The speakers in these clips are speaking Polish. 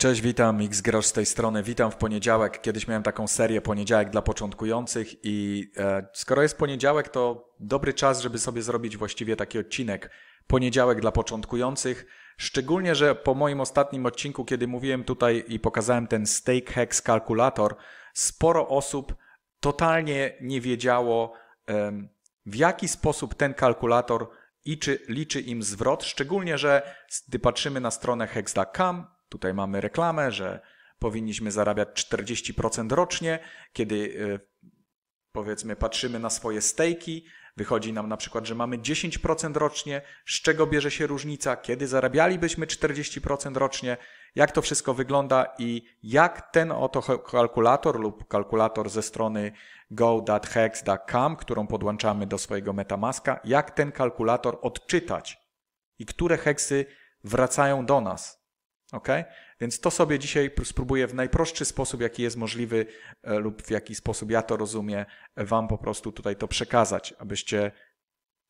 Cześć, witam, Xgrosz z tej strony. Witam w poniedziałek. Kiedyś miałem taką serię poniedziałek dla początkujących i e, skoro jest poniedziałek, to dobry czas, żeby sobie zrobić właściwie taki odcinek poniedziałek dla początkujących. Szczególnie, że po moim ostatnim odcinku, kiedy mówiłem tutaj i pokazałem ten Stake Hex kalkulator, sporo osób totalnie nie wiedziało, e, w jaki sposób ten kalkulator czy liczy im zwrot. Szczególnie, że gdy patrzymy na stronę hex.com, Tutaj mamy reklamę, że powinniśmy zarabiać 40% rocznie, kiedy e, powiedzmy patrzymy na swoje stejki, wychodzi nam na przykład, że mamy 10% rocznie, z czego bierze się różnica, kiedy zarabialibyśmy 40% rocznie, jak to wszystko wygląda i jak ten oto kalkulator lub kalkulator ze strony go.hex.com, którą podłączamy do swojego MetaMaska, jak ten kalkulator odczytać i które heksy wracają do nas. Ok? Więc to sobie dzisiaj spróbuję w najprostszy sposób, jaki jest możliwy, e, lub w jaki sposób ja to rozumiem, e, Wam po prostu tutaj to przekazać, abyście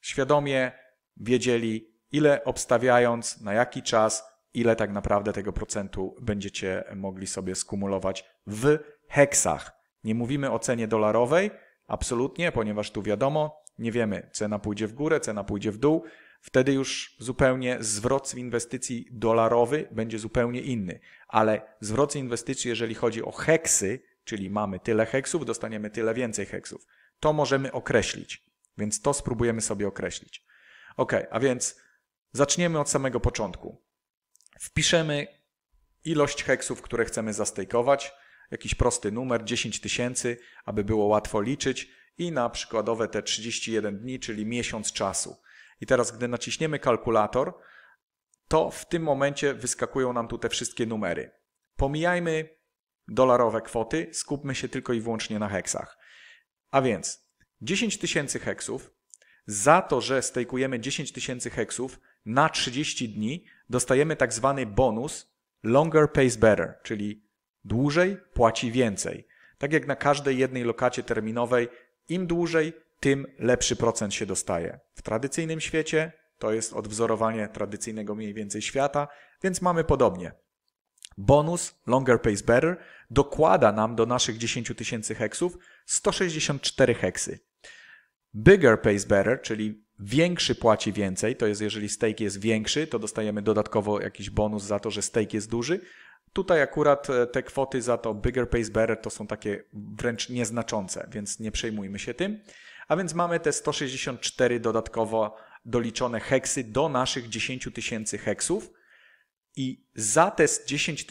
świadomie wiedzieli, ile obstawiając, na jaki czas, ile tak naprawdę tego procentu będziecie mogli sobie skumulować w heksach. Nie mówimy o cenie dolarowej, absolutnie, ponieważ tu wiadomo, nie wiemy, cena pójdzie w górę, cena pójdzie w dół wtedy już zupełnie zwrot z inwestycji dolarowy będzie zupełnie inny. Ale zwrot z inwestycji, jeżeli chodzi o heksy, czyli mamy tyle heksów, dostaniemy tyle więcej heksów, to możemy określić. Więc to spróbujemy sobie określić. Ok, a więc zaczniemy od samego początku. Wpiszemy ilość heksów, które chcemy zastejkować, jakiś prosty numer, 10 tysięcy, aby było łatwo liczyć i na przykładowe te 31 dni, czyli miesiąc czasu. I teraz, gdy naciśniemy kalkulator, to w tym momencie wyskakują nam tu te wszystkie numery. Pomijajmy dolarowe kwoty, skupmy się tylko i wyłącznie na heksach. A więc 10 tysięcy heksów, za to, że stejkujemy 10 tysięcy heksów na 30 dni, dostajemy tak zwany bonus longer pays better, czyli dłużej płaci więcej. Tak jak na każdej jednej lokacie terminowej, im dłużej, tym lepszy procent się dostaje. W tradycyjnym świecie to jest odwzorowanie tradycyjnego mniej więcej świata, więc mamy podobnie. Bonus Longer Pays Better dokłada nam do naszych 10 tysięcy heksów 164 heksy. Bigger Pays Better, czyli większy płaci więcej, to jest jeżeli stake jest większy, to dostajemy dodatkowo jakiś bonus za to, że stake jest duży. Tutaj akurat e, te kwoty za to Bigger Pays Better to są takie wręcz nieznaczące, więc nie przejmujmy się tym. A więc mamy te 164 dodatkowo doliczone heksy do naszych 10 tysięcy heksów. I za te 10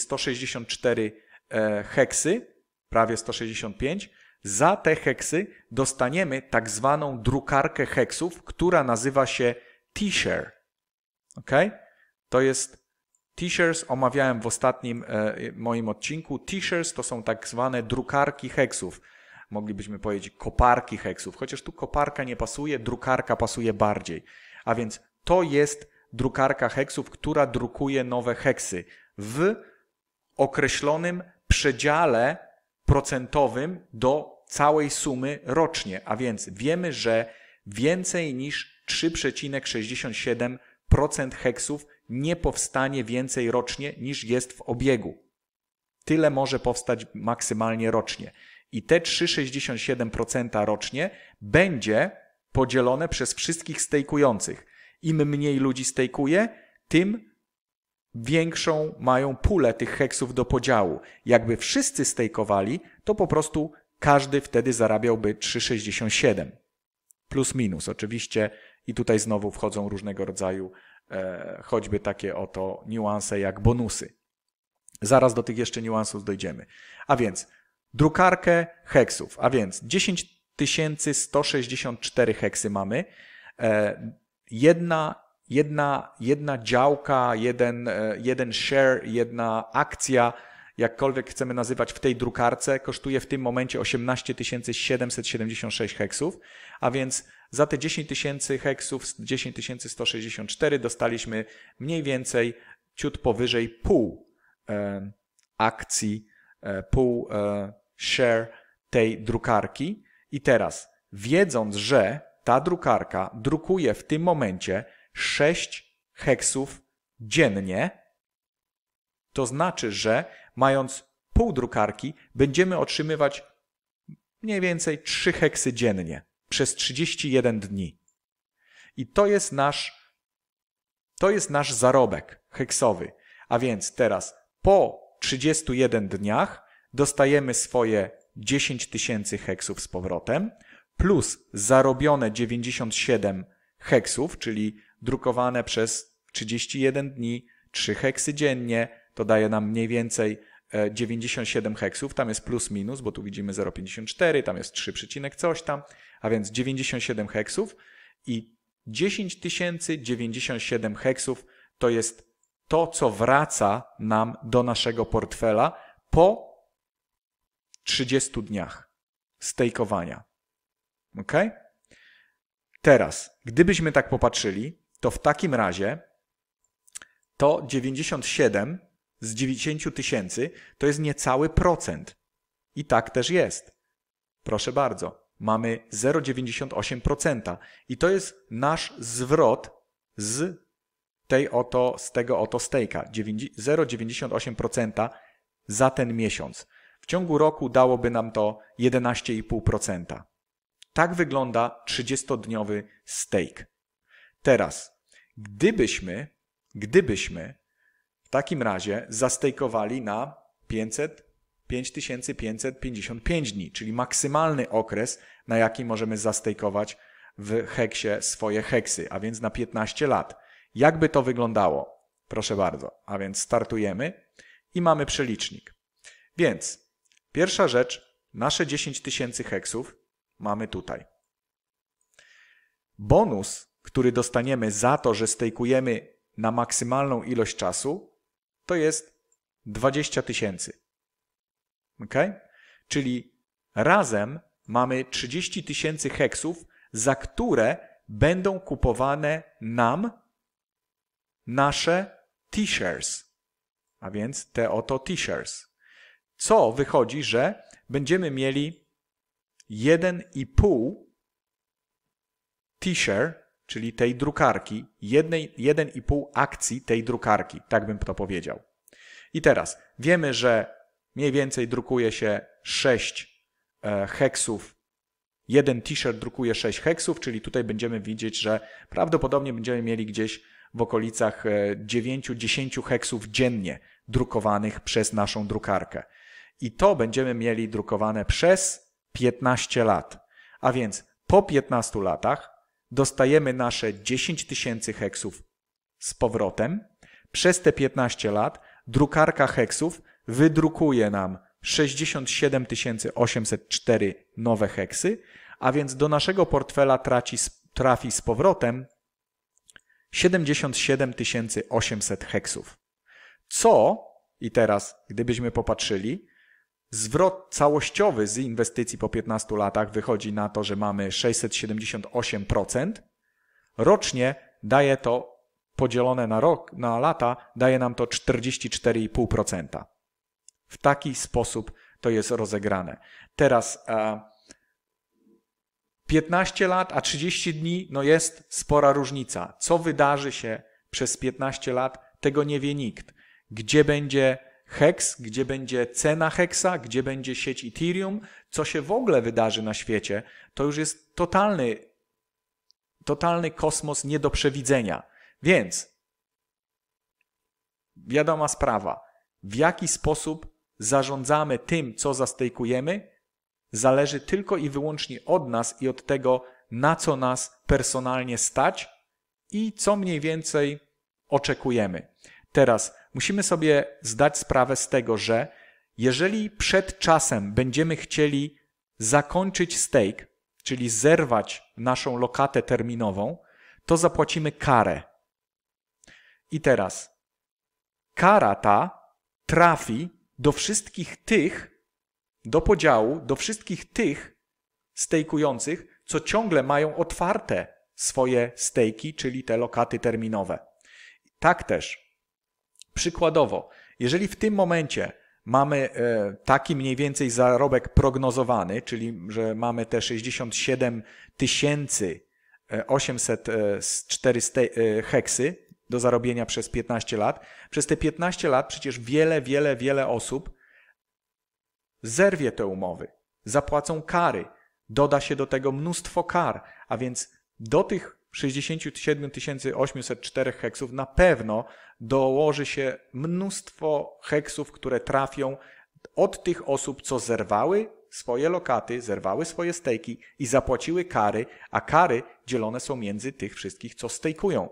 164 e, heksy, prawie 165, za te heksy dostaniemy tak zwaną drukarkę heksów, która nazywa się T-share. Ok? To jest T-shirts, omawiałem w ostatnim e, moim odcinku. T-shirts to są tak zwane drukarki heksów. Moglibyśmy powiedzieć koparki heksów, chociaż tu koparka nie pasuje, drukarka pasuje bardziej. A więc to jest drukarka heksów, która drukuje nowe heksy w określonym przedziale procentowym do całej sumy rocznie. A więc wiemy, że więcej niż 3,67% heksów nie powstanie więcej rocznie niż jest w obiegu. Tyle może powstać maksymalnie rocznie. I te 3,67% rocznie będzie podzielone przez wszystkich stejkujących. Im mniej ludzi stejkuje, tym większą mają pulę tych heksów do podziału. Jakby wszyscy stejkowali, to po prostu każdy wtedy zarabiałby 3,67. Plus minus oczywiście i tutaj znowu wchodzą różnego rodzaju e, choćby takie oto niuanse jak bonusy. Zaraz do tych jeszcze niuansów dojdziemy. A więc drukarkę heksów, a więc 10164 heksy mamy. E, jedna, jedna, jedna działka, jeden, e, jeden share, jedna akcja, jakkolwiek chcemy nazywać w tej drukarce, kosztuje w tym momencie 18 776 heksów, a więc za te 10 tysięcy heksów, 10 164 dostaliśmy mniej więcej ciut powyżej pół e, akcji, e, pół e, share tej drukarki. I teraz, wiedząc, że ta drukarka drukuje w tym momencie 6 heksów dziennie, to znaczy, że mając pół drukarki, będziemy otrzymywać mniej więcej 3 heksy dziennie przez 31 dni. I to jest nasz, to jest nasz zarobek heksowy. A więc teraz po 31 dniach dostajemy swoje 10 tysięcy heksów z powrotem, plus zarobione 97 heksów, czyli drukowane przez 31 dni 3 heksy dziennie, to daje nam mniej więcej 97 e, heksów, tam jest plus minus, bo tu widzimy 0,54, tam jest 3, coś tam, a więc 97 heksów i 10 097 heksów to jest to, co wraca nam do naszego portfela po 30 dniach stejkowania. Ok? Teraz, gdybyśmy tak popatrzyli, to w takim razie to 97 z 90 tysięcy to jest niecały procent. I tak też jest. Proszę bardzo, mamy 0,98%. I to jest nasz zwrot z tej oto, z tego oto stejka. 0,98% za ten miesiąc. W ciągu roku dałoby nam to 11,5%. Tak wygląda 30-dniowy stake. Teraz, gdybyśmy, gdybyśmy w takim razie zastejkowali na 500, 5555 dni, czyli maksymalny okres, na jaki możemy zastejkować w heksie swoje heksy, a więc na 15 lat. Jakby to wyglądało? Proszę bardzo. A więc startujemy i mamy przelicznik. Więc Pierwsza rzecz, nasze 10 tysięcy heksów mamy tutaj. Bonus, który dostaniemy za to, że stejkujemy na maksymalną ilość czasu, to jest 20 tysięcy. Ok? Czyli razem mamy 30 tysięcy heksów, za które będą kupowane nam nasze t-shirts, a więc te oto t-shirts. Co wychodzi, że będziemy mieli 1,5 t shirt czyli tej drukarki, 1,5 akcji tej drukarki, tak bym to powiedział. I teraz wiemy, że mniej więcej drukuje się 6 e, heksów. Jeden t-shirt drukuje 6 heksów, czyli tutaj będziemy widzieć, że prawdopodobnie będziemy mieli gdzieś w okolicach 9-10 e, heksów dziennie drukowanych przez naszą drukarkę. I to będziemy mieli drukowane przez 15 lat. A więc po 15 latach dostajemy nasze 10 tysięcy heksów z powrotem. Przez te 15 lat drukarka heksów wydrukuje nam 67 804 nowe heksy, a więc do naszego portfela traci, trafi z powrotem 77 800 heksów. Co, i teraz gdybyśmy popatrzyli, Zwrot całościowy z inwestycji po 15 latach wychodzi na to, że mamy 678%. Rocznie daje to podzielone na rok, na lata, daje nam to 44,5%. W taki sposób to jest rozegrane. Teraz e, 15 lat, a 30 dni, no jest spora różnica. Co wydarzy się przez 15 lat, tego nie wie nikt. Gdzie będzie Hex, gdzie będzie cena Hexa, gdzie będzie sieć Ethereum, co się w ogóle wydarzy na świecie, to już jest totalny, totalny kosmos nie do przewidzenia. Więc wiadoma sprawa, w jaki sposób zarządzamy tym, co zastejkujemy, zależy tylko i wyłącznie od nas i od tego, na co nas personalnie stać i co mniej więcej oczekujemy. Teraz Musimy sobie zdać sprawę z tego, że jeżeli przed czasem będziemy chcieli zakończyć stake, czyli zerwać naszą lokatę terminową, to zapłacimy karę. I teraz kara ta trafi do wszystkich tych, do podziału, do wszystkich tych stejkujących, co ciągle mają otwarte swoje stejki, czyli te lokaty terminowe. Tak też Przykładowo, jeżeli w tym momencie mamy e, taki mniej więcej zarobek prognozowany, czyli że mamy te 67 tysięcy 804 e, e, heksy do zarobienia przez 15 lat, przez te 15 lat przecież wiele, wiele, wiele osób zerwie te umowy, zapłacą kary, doda się do tego mnóstwo kar, a więc do tych 67 804 heksów na pewno dołoży się mnóstwo heksów, które trafią od tych osób, co zerwały swoje lokaty, zerwały swoje stejki i zapłaciły kary, a kary dzielone są między tych wszystkich, co stejkują.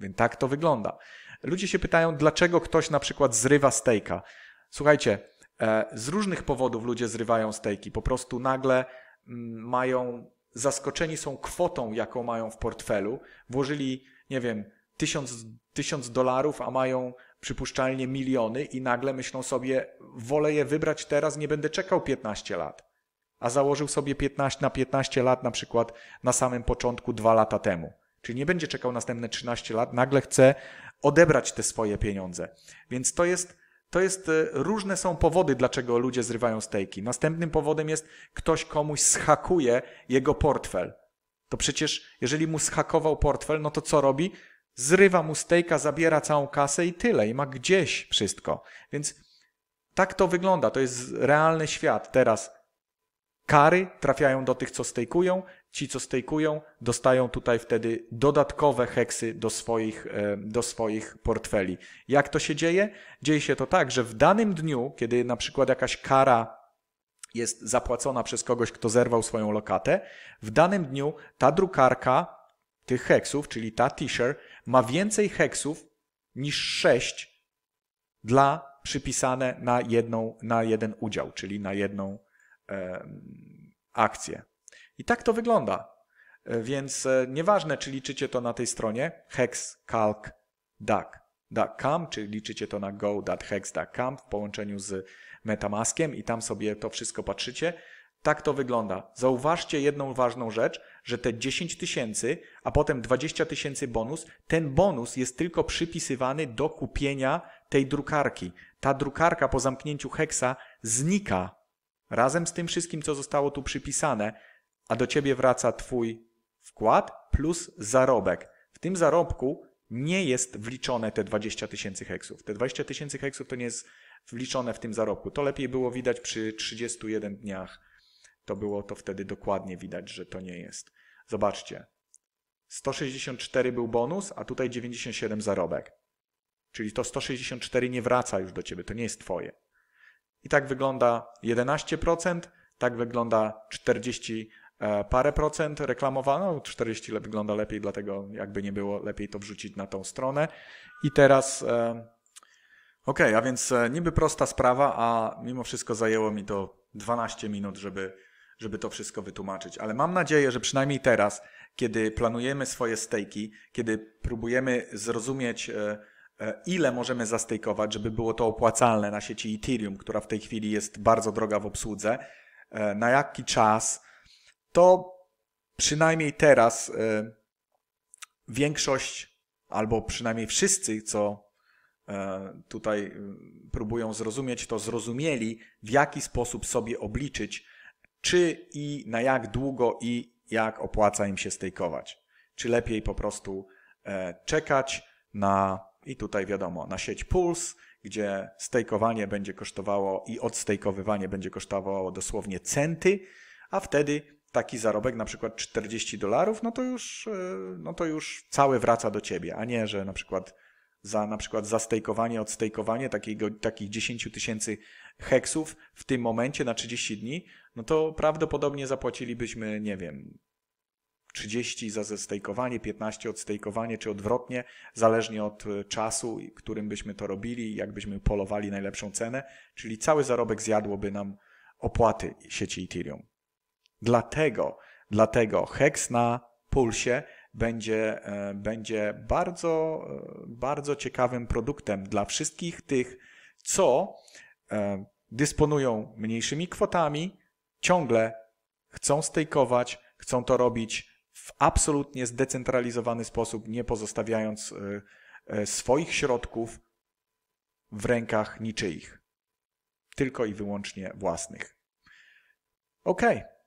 Więc tak to wygląda. Ludzie się pytają, dlaczego ktoś na przykład zrywa stejka. Słuchajcie, e, z różnych powodów ludzie zrywają stejki. Po prostu nagle mm, mają zaskoczeni są kwotą, jaką mają w portfelu. Włożyli, nie wiem, tysiąc, tysiąc dolarów, a mają przypuszczalnie miliony i nagle myślą sobie, wolę je wybrać teraz, nie będę czekał 15 lat. A założył sobie 15 na 15 lat na przykład na samym początku dwa lata temu. Czyli nie będzie czekał następne 13 lat, nagle chce odebrać te swoje pieniądze. Więc to jest to jest, e, różne są powody, dlaczego ludzie zrywają stejki. Następnym powodem jest ktoś komuś schakuje jego portfel. To przecież, jeżeli mu schakował portfel, no to co robi? Zrywa mu stejka, zabiera całą kasę i tyle, i ma gdzieś wszystko. Więc tak to wygląda. To jest realny świat. Teraz kary trafiają do tych, co stejkują, ci, co stejkują, dostają tutaj wtedy dodatkowe heksy do swoich, e, do swoich portfeli. Jak to się dzieje? Dzieje się to tak, że w danym dniu, kiedy na przykład jakaś kara jest zapłacona przez kogoś, kto zerwał swoją lokatę, w danym dniu ta drukarka tych heksów, czyli ta t-shirt, ma więcej heksów niż 6 dla przypisane na, jedną, na jeden udział, czyli na jedną e, akcję. I tak to wygląda. E, więc e, nieważne, czy liczycie to na tej stronie hex, calc, duck, duck.com, czy liczycie to na go.hex.com w połączeniu z Metamaskiem i tam sobie to wszystko patrzycie. Tak to wygląda. Zauważcie jedną ważną rzecz, że te 10 tysięcy, a potem 20 tysięcy bonus, ten bonus jest tylko przypisywany do kupienia tej drukarki. Ta drukarka po zamknięciu hexa znika razem z tym wszystkim, co zostało tu przypisane a do ciebie wraca twój wkład plus zarobek. W tym zarobku nie jest wliczone te 20 tysięcy heksów. Te 20 tysięcy heksów to nie jest wliczone w tym zarobku. To lepiej było widać przy 31 dniach. To było to wtedy dokładnie widać, że to nie jest. Zobaczcie. 164 był bonus, a tutaj 97 zarobek. Czyli to 164 nie wraca już do ciebie, to nie jest twoje. I tak wygląda 11%, tak wygląda 40, E, parę procent reklamowano, 40 wygląda lepiej, dlatego jakby nie było, lepiej to wrzucić na tą stronę. I teraz, e, okej, okay, a więc e, niby prosta sprawa, a mimo wszystko zajęło mi to 12 minut, żeby, żeby to wszystko wytłumaczyć. Ale mam nadzieję, że przynajmniej teraz, kiedy planujemy swoje stejki, kiedy próbujemy zrozumieć, ile możemy zastejkować, żeby było to opłacalne na sieci Ethereum, która w tej chwili jest bardzo droga w obsłudze, na jaki czas, to przynajmniej teraz e, większość, albo przynajmniej wszyscy, co e, tutaj e, próbują zrozumieć, to zrozumieli, w jaki sposób sobie obliczyć, czy i na jak długo i jak opłaca im się stejkować. Czy lepiej po prostu czekać na, i tutaj wiadomo, na sieć Puls, gdzie stejkowanie będzie kosztowało i odstejkowywanie będzie kosztowało dosłownie centy, a wtedy taki zarobek, na przykład 40 dolarów, no to już, e, no to już cały wraca do ciebie, a nie, że na przykład za na przykład zastejkowanie, odstejkowanie takiego, takich 10 tysięcy heksów w tym momencie na 30 dni, no to prawdopodobnie zapłacilibyśmy, nie wiem, 30 za zestejkowanie, 15 odstejkowanie, czy odwrotnie, zależnie od e, czasu, którym byśmy to robili, jak byśmy polowali najlepszą cenę, czyli cały zarobek zjadłoby nam opłaty sieci Ethereum. Dlatego, dlatego heks na pulsie będzie, e, będzie bardzo, e, bardzo ciekawym produktem dla wszystkich tych, co e, dysponują mniejszymi kwotami, ciągle chcą stejkować, chcą to robić w absolutnie zdecentralizowany sposób, nie pozostawiając swoich środków w rękach niczyich, tylko i wyłącznie własnych. Okej. Okay.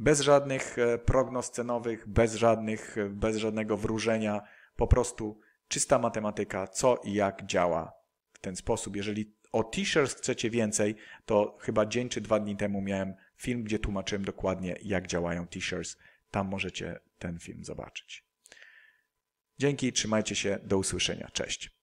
Bez żadnych e, prognoz cenowych, bez, żadnych, e, bez żadnego wróżenia, po prostu czysta matematyka, co i jak działa w ten sposób. Jeżeli o t-shirts chcecie więcej, to chyba dzień czy dwa dni temu miałem film, gdzie tłumaczyłem dokładnie, jak działają t-shirts. Tam możecie ten film zobaczyć. Dzięki, trzymajcie się, do usłyszenia, cześć.